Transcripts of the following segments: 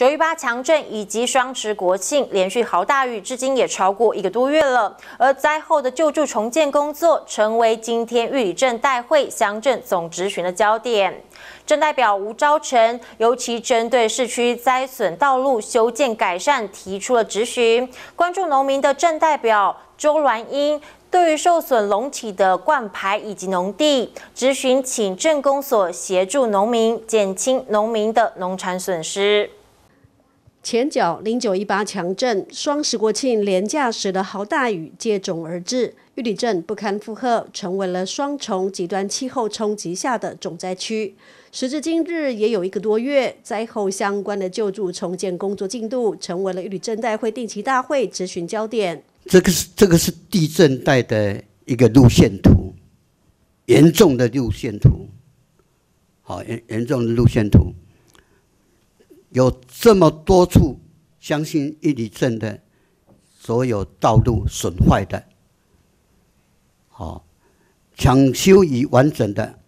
九一八强震以及双十国庆连续豪大雨，至今也超过一个多月了。而灾后的救助重建工作，成为今天玉里镇代会乡镇总执询的焦点。镇代表吴昭成尤其针对市区灾损道路修建改善提出了质询。关注农民的镇代表周銮英，对于受损隆起的冠牌以及农地质询，请镇公所协助农民减轻农民的农产损失。前脚零九一八强震，双十国庆连假时的豪大雨接踵而至，玉里镇不堪负荷，成为了双重极端气候冲击下的重灾区。时至今日，也有一个多月，灾后相关的救助重建工作进度，成为了玉里镇代会定期大会咨询焦点。这个是这个是地震带的一个路线图，严重的路线图，好严严重的路线图。有这么多处相信一里镇的所有道路损坏的，好抢修已完整的，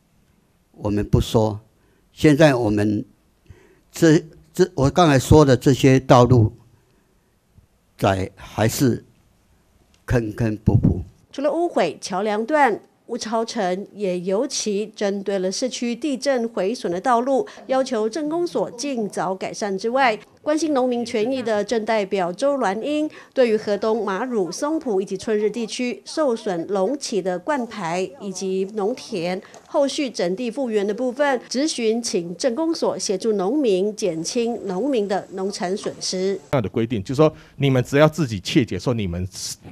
我们不说。现在我们这这我刚才说的这些道路，在还是坑坑补补。除了污毁桥梁段。吴超成也尤其针对了市区地震毁损的道路，要求镇公所尽早改善之外。关心农民权益的正代表周銮英，对于河东马乳松浦以及春日地区受损隆起的冠牌以及农田后续整地复原的部分，咨询请镇公所协助农民减轻农民的农产损失。这样的规定就是说，你们只要自己切结，说你们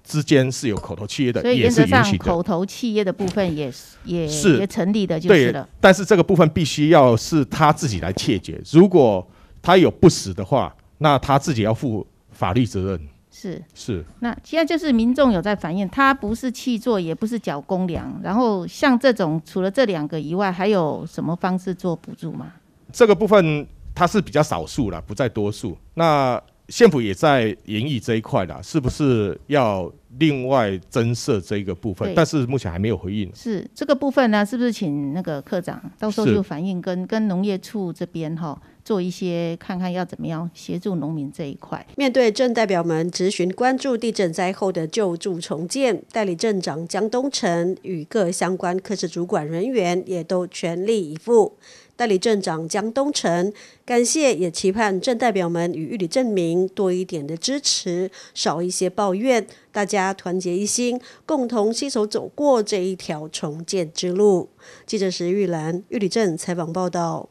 之间是有口头契约的，也是允许的。口头契约的部分也也成立的，就是了。但是这个部分必须要是他自己来切结，如果。他有不死的话，那他自己要负法律责任。是是，那现在就是民众有在反映，他不是弃作，也不是缴公粮，然后像这种除了这两个以外，还有什么方式做补助吗？这个部分它是比较少数了，不在多数。那县府也在研议这一块啦，是不是要另外增设这个部分？但是目前还没有回应。是这个部分呢，是不是请那个科长到时候就反映跟跟农业处这边哈？做一些看看要怎么样协助农民这一块。面对镇代表们咨询，关注地震灾后的救助重建，代理镇长江东城与各相关科室主管人员也都全力以赴。代理镇长江东城感谢，也期盼镇代表们与玉里镇民多一点的支持，少一些抱怨，大家团结一心，共同携手走过这一条重建之路。记者石玉兰，玉里镇采访报道。